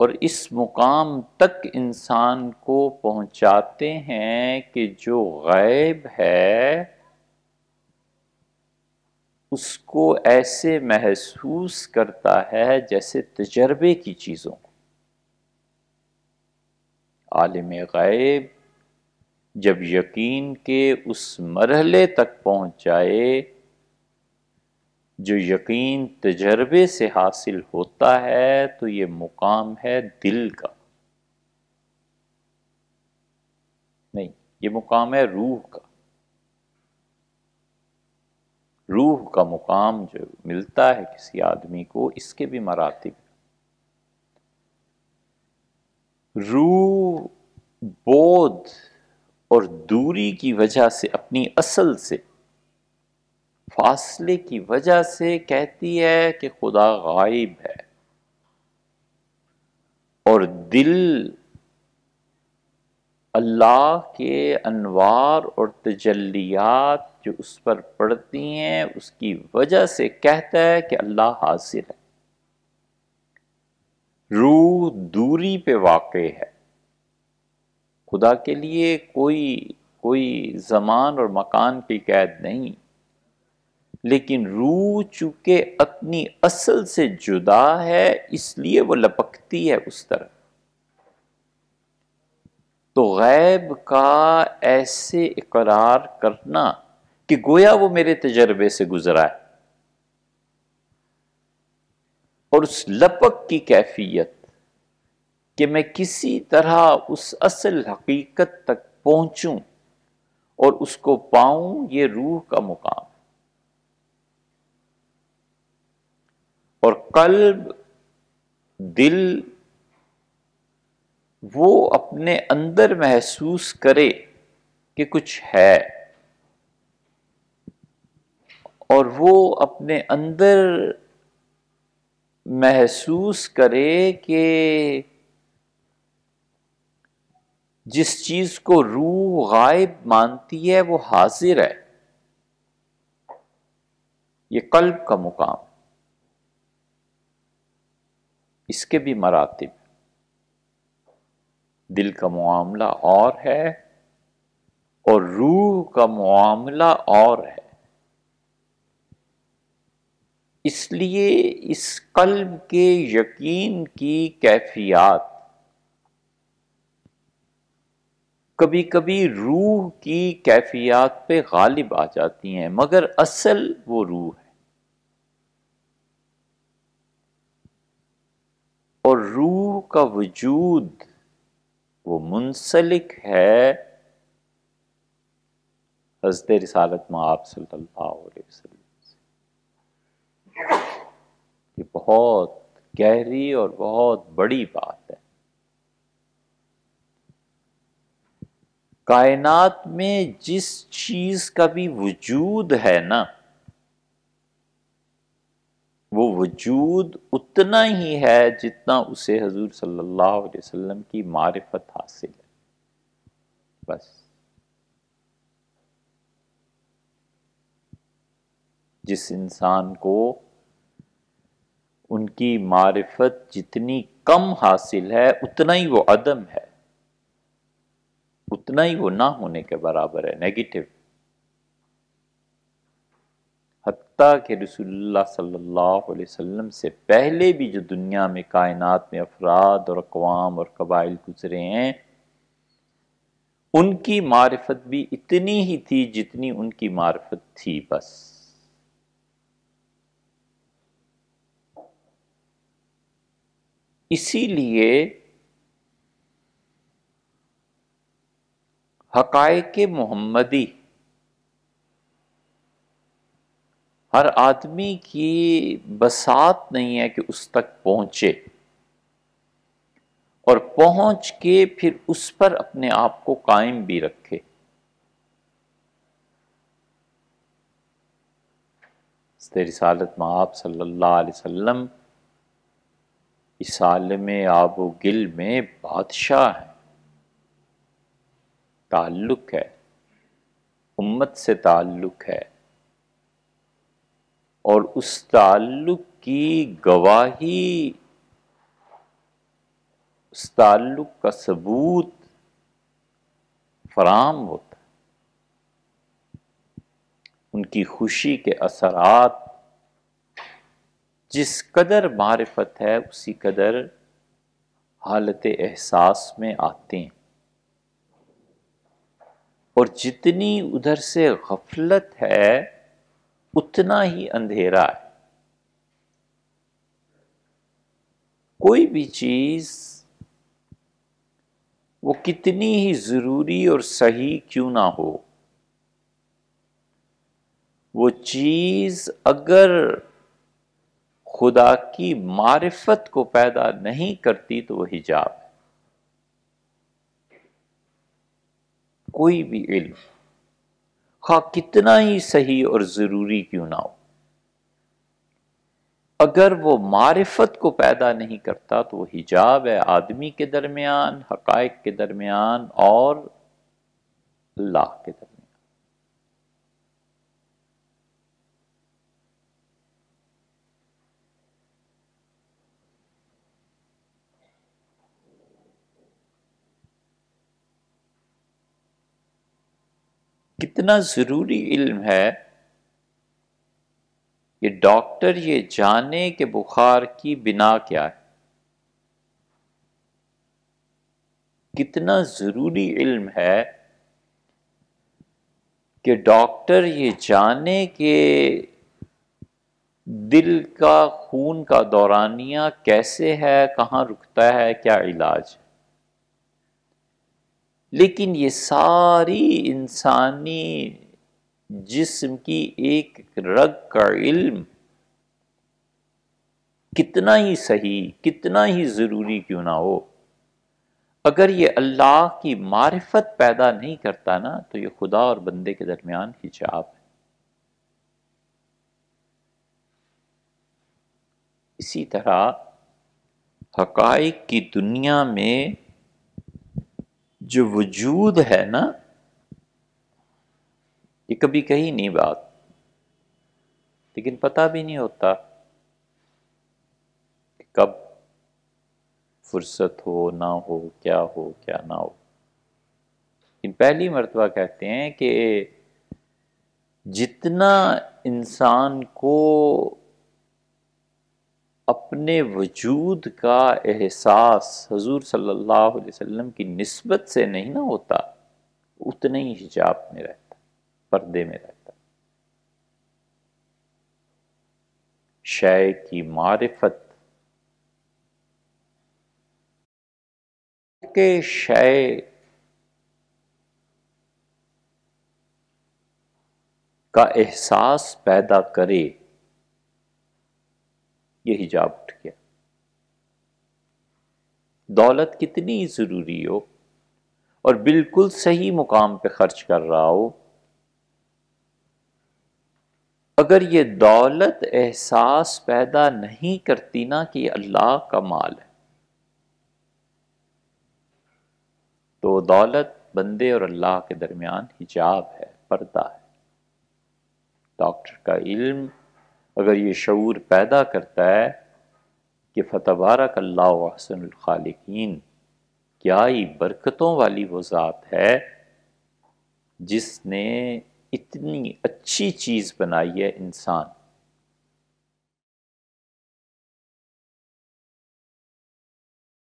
और इस मुकाम तक इंसान को पहुंचाते हैं कि जो गैब है उसको ऐसे महसूस करता है जैसे तजर्बे की चीज़ों को आलिम गैब जब यकीन के उस मरहले तक पहुंच जाए जो यकीन तजर्बे से हासिल होता है तो ये मुकाम है दिल का नहीं ये मुकाम है रूह का रूह का मुकाम जो मिलता है किसी आदमी को इसके भी मरातब रूह बोध और दूरी की वजह से अपनी असल से फासले की वजह से कहती है कि खुदा गायब है और दिल अल्लाह के अनवार और तजलियात जो उस पर पड़ती हैं उसकी वजह से कहता है कि अल्लाह हाजिर है रूह दूरी पे वाक़ है खुदा के लिए कोई कोई जमान और मकान की कैद नहीं लेकिन रूह चूंकि अपनी असल से जुदा है इसलिए वो लपकती है उस तरफ तो गैब का ऐसे इकरार करना कि गोया वो मेरे तजर्बे से गुजरा है और उस लपक की कैफियत कि मैं किसी तरह उस असल हकीकत तक पहुंचूं और उसको पाऊं ये रूह का मुकाम और कल्ब दिल वो अपने अंदर महसूस करे कि कुछ है और वो अपने अंदर महसूस करे कि जिस चीज़ को रूह गायब मानती है वो हाजिर है ये कल्ब का मुकाम इसके भी मरातब दिल का मामला और है और रूह का मामला और है इसलिए इस कल्ब के यकीन की कैफियत कभी कभी रूह की कैफियत पे गालिब आ जाती हैं मगर असल वो रूह है और रूह का वजूद वो मुंसलिक है हजरत रिसालत माप सल्लल्लाहु ये बहुत गहरी और बहुत बड़ी बात है कायनात में जिस चीज़ का भी वजूद है ना वो वजूद उतना ही है जितना उसे हजूर सल्लल्लाहु अलैहि वसल्लम की मारिफत हासिल है बस जिस इंसान को उनकी मारिफत जितनी कम हासिल है उतना ही वो अदम है उतना ही वो ना होने के बराबर है नेगेटिव हती कि रसूलुल्लाह सल्लल्लाहु से पहले भी जो दुनिया में कायनात में अफराद और अकवाम और कबाइल गुजरे हैं उनकी मारफत भी इतनी ही थी जितनी उनकी मारफत थी बस इसीलिए के मोहम्मदी हर आदमी की बसात नहीं है कि उस तक पहुंचे और पहुंच के फिर उस पर अपने आप को कायम भी रखे रिसालत में आप सल्लल्लाहु अलैहि वसल्लम इस आलम आबो गिल में बादशाह हैं ताल्लुक़ है उम्मत से ताल्लुक़ है और उस ताल्लुक की गवाही उस ताल्लुक का सबूत फराम होता है उनकी खुशी के असरात जिस कदर मारफत है उसी कदर हालत एहसास में आते हैं और जितनी उधर से गफलत है उतना ही अंधेरा है कोई भी चीज़ वो कितनी ही ज़रूरी और सही क्यों ना हो वो चीज़ अगर खुदा की मारिफत को पैदा नहीं करती तो वो हिजाब है कोई भी इल्म खा कितना ही सही और ज़रूरी क्यों ना हो अगर वो मारिफत को पैदा नहीं करता तो वो हिजाब है आदमी के दरमियान हकाइक के दरमियान और अल्लाह के दरमियान कितना ज़रूरी इल्म है कि डॉक्टर ये जाने के बुखार की बिना क्या है कितना ज़रूरी इल्म है कि डॉक्टर ये जाने के दिल का खून का दौरानिया कैसे है कहाँ रुकता है क्या इलाज है लेकिन ये सारी इंसानी जिस्म की एक रग का इल्म कितना ही सही कितना ही ज़रूरी क्यों ना हो अगर ये अल्लाह की मारफत पैदा नहीं करता ना तो ये खुदा और बंदे के दरमियान हिजाब है इसी तरह हकाइक की दुनिया में जो वजूद है ना ये कभी कही नहीं बात लेकिन पता भी नहीं होता कि कब फुर्सत हो ना हो क्या हो क्या ना हो लेकिन पहली मरतबा कहते हैं कि जितना इंसान को अपने वजूद का एहसास हजूर सल्लल्लाहु अलैहि वसल्लम की नस्बत से नहीं ना होता उतने ही हिजाब में रहता पर्दे में रहता शय की मारिफत के शय का एहसास पैदा करे ये हिजाब उठ गया दौलत कितनी ज़रूरी हो और बिल्कुल सही मुकाम पे खर्च कर रहा हो अगर ये दौलत एहसास पैदा नहीं करती ना कि अल्लाह का माल है तो दौलत बंदे और अल्लाह के दरमियान हिजाब है पर्दा है डॉक्टर का इल्म अगर ये शूर पैदा करता है कि फतबारक अल्लाहसनखालकिन क्या ही बरकतों वाली वो ज़ात है जिसने इतनी अच्छी चीज़ बनाई है इंसान